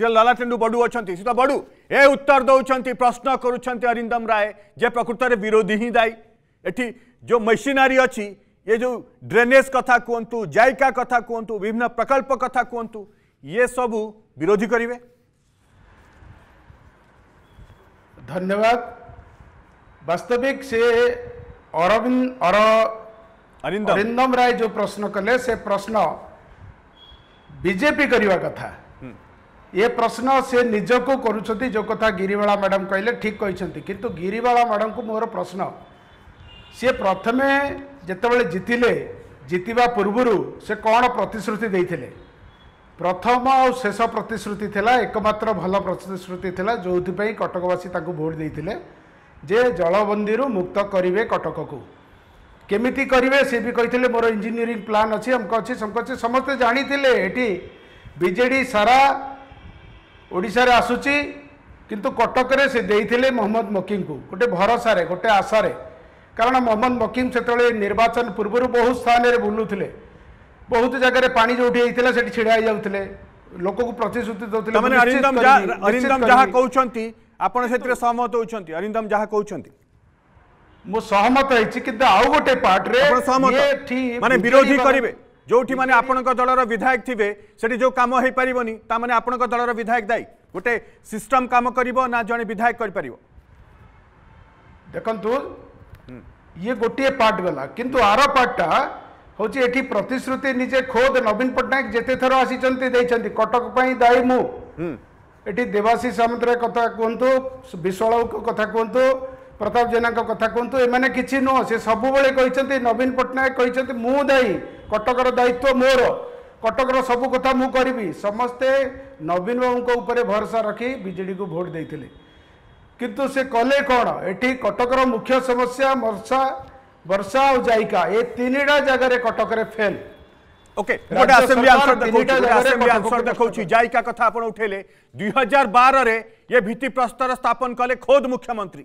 टेडु बड़ू अच्छा तो बड़ू ए उत्तर दौरान प्रश्न करुँच अरिंदम राय जे प्रकृत में विरोधी ही दायी एटी जो मशीनरी अच्छी ये जो ड्रेनेज कथा कहतु जैका कथा कहतु विभिन्न प्रकल्प कथा कहतु ये सबू विरोधी करेंगे धन्यवाद वास्तविक से अरविंद और अरिंदम राय जो प्रश्न कले से प्रश्न बीजेपी करने कथा ये प्रश्न से निजक करुँच जो कथा गिरीवाला मैडम कहले ठीक कहते कितु गिरीवाला मैडम को मोर प्रश्न सी प्रथम जिते जीतिले जितवा पूर्वर से कौन प्रतिश्रुति प्रथम आ शेष प्रतिश्रुति एकम्र भल प्रतिश्रुति जो कटकवासी भोट देते जे जलबंदी मुक्त करेंगे कटक को केमी करेंगे सी भी कही मोर इंजीनियरिंग प्लां अच्छी अमक अच्छी समस्ते जाते ये बजे सारा ଓଡ଼ିଶାରେ ଆସୁଛି କିନ୍ତୁ କଟକରେ ସେ ଦେଇଥିଲେ ମହମ୍ମଦ ମକିଙ୍କୁ ଗୋଟେ ଭରସାରେ ଗୋଟେ ଆଶାରେ କାରଣ ମହମ୍ମଦ ମକିମ୍ ସେତେବେଳେ ନିର୍ବାଚନ ପୂର୍ବରୁ ବହୁତ ସ୍ଥାନରେ ବୁଲୁଥିଲେ ବହୁତ ଜାଗାରେ ପାଣି ଯେଉଁଠି ହେଇଥିଲା ସେଠି ଛିଡ଼ା ହେଇଯାଉଥିଲେ ଲୋକକୁ ପ୍ରତିଶ୍ରୁତି ଦେଉଥିଲେ ଅରିନ୍ଦମ ଯାହା କହୁଛନ୍ତି ଆପଣ ସେଥିରେ ସହମତ ହେଉଛନ୍ତି ଅରିନ୍ଦମ ଯାହା କହୁଛନ୍ତି ମୁଁ ସହମତ ହେଇଛି କିନ୍ତୁ ଆଉ ଗୋଟେ ପାର୍ଟରେ ମାନେ ବିରୋଧୀ କରିବେ ଯେଉଁଠି ମାନେ ଆପଣଙ୍କ ଦଳର ବିଧାୟକ ଥିବେ ସେଠି ଯେଉଁ କାମ ହେଇପାରିବନି ତାମାନେ ଆପଣଙ୍କ ଦଳର ବିଧାୟକ ଦାୟୀ ଗୋଟେ ସିଷ୍ଟମ କାମ କରିବ ନା ଜଣେ ବିଧାୟକ କରିପାରିବ ଦେଖନ୍ତୁ ଇଏ ଗୋଟିଏ ପାର୍ଟ ଗଲା କିନ୍ତୁ ଆର ପାର୍ଟଟା ହେଉଛି ଏଠି ପ୍ରତିଶ୍ରୁତି ନିଜେ ଖୋଦ ନବୀନ ପଟ୍ଟନାୟକ ଯେତେ ଥର ଆସିଛନ୍ତି ଦେଇଛନ୍ତି କଟକ ପାଇଁ ଦାୟୀ ମୁଁ ଏଠି ଦେବାଶିଷ ସାମନ୍ତରାୟ କଥା କୁହନ୍ତୁ ବିଶ୍ୱାଳଙ୍କ କଥା କୁହନ୍ତୁ ପ୍ରତାପ ଜେନାଙ୍କ କଥା କୁହନ୍ତୁ ଏମାନେ କିଛି ନୁହଁ ସେ ସବୁବେଳେ କହିଛନ୍ତି ନବୀନ ପଟ୍ଟନାୟକ କହିଛନ୍ତି ମୁଁ ଦାୟୀ କଟକର ଦାୟିତ୍ୱ ମୋର କଟକର ସବୁ କଥା ମୁଁ କରିବି ସମସ୍ତେ ନବୀନ ବାବୁଙ୍କ ଉପରେ ଭରସା ରଖି ବିଜେଡ଼ିକୁ ଭୋଟ୍ ଦେଇଥିଲେ କିନ୍ତୁ ସେ କଲେ କ'ଣ ଏଠି କଟକର ମୁଖ୍ୟ ସମସ୍ୟା ବର୍ଷା ବର୍ଷା ଆଉ ଜାଇକା ଏ ତିନିଟା ଜାଗାରେ କଟକରେ ଫେଲ୍ ଓକେ ଗୋଟେ ଆସେମ୍ବଲି ଆନ୍ସର ଦେଖଉଛି ଆସେମ୍ବଲି ଆନ୍ସର ଦେଖଉଛି ଜାଇକା କଥା ଆପଣ ଉଠେଇଲେ ଦୁଇ ହଜାର ବାରରେ ଏ ଭିତ୍ତିପ୍ରସ୍ତର ସ୍ଥାପନ କଲେ ଖୋଦ୍ ମୁଖ୍ୟମନ୍ତ୍ରୀ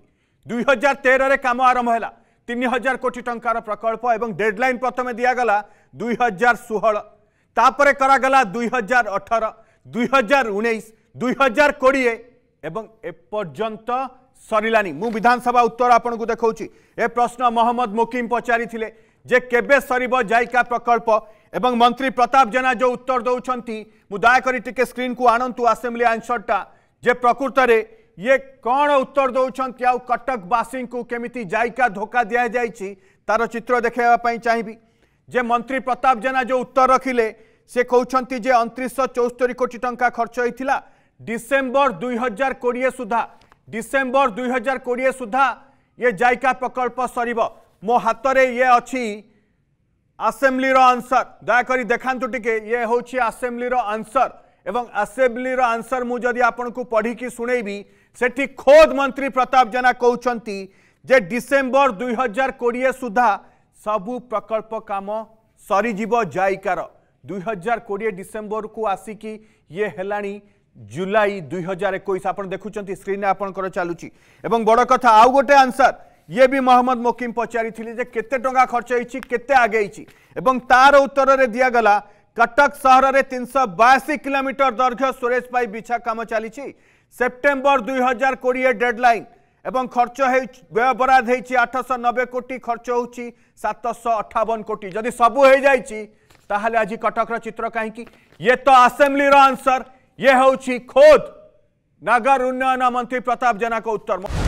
ଦୁଇ ହଜାର ତେରରେ କାମ ଆରମ୍ଭ ହେଲା তিন হাজার কোটি টঙ্কার প্রকল্প এবং ডেডলাইন প্রথমে দিয়াগলা দুই হাজার ষোহল তাপরে করাগলা দুই হাজার অঠর দুই হাজার উনিশ দুই হাজার কোড়িয়ে এবং এপর্যন্ত সরিলানি মু বিধানসভা উত্তর আপনার দেখছি এ প্রশ্ন মহম্মদ মুকিম পচারি যে কেবে সরিব জাইকা প্রকল্প এবং মন্ত্রী প্রতাপ জেনা যে উত্তর দৌঁচ মু দয়াকরি টিকি স্ক্রিন কু আনতু আসেম্বলি আনসরটা যে প্রকৃতরে ये कौन उत्तर दौरान आ कटकवासी को केमी जैका धोखा दि जाए तार चित्र देखापी चाहिए जे मंत्री प्रताप जेना जो उत्तर रखिले से कहते जे अंतरीश चौस्तरी कोटी टा खर्च होता डिसेम्बर दुई हजार कोड़े सुधा डिसेम्बर दुई हजार कोड़े सुधा ये जैका प्रकल्प सर मो हाथ में ये अच्छी आसेम्ब्लीर आंसर दयाक देखा टे ये हूँ आसेम्बली आंसर एवं आसेम्बली आंसर मुझे आपन को पढ़ी शुणी सेठी खोद मंत्री प्रताप जेना कहते जे डिसेंबर दुई हजार कोड़े सुधा सबू प्रकल्प कम सरीज जैकार दुई हजार कोड़े डिसेम्बर को आसिकी ये है जुलाई दुई हजार एक देखुं स्क्रीन आप चलु बड़ कथा आउ गोटे आंसर ये भी मोहम्मद मोकिम पचारी के खर्च होते आगे तार उत्तर दिगला कटक सहर से तीन सौ बयासी किलोमीटर दैर्घ्य स्टोरेज पाई बिछा कम चली सेप्टेम्बर दुई हजार कोड़े डेडलैन एवं खर्च व्यय बराद होती आठश नबे कोटी खर्च हो अठावन कोटी जदि सबू हो जाए आज कटक चित्र कहीं ये तो आसेम्बली आंसर ये हूँ खोद नगर उन्नयन मंत्री प्रताप जेना उत्तर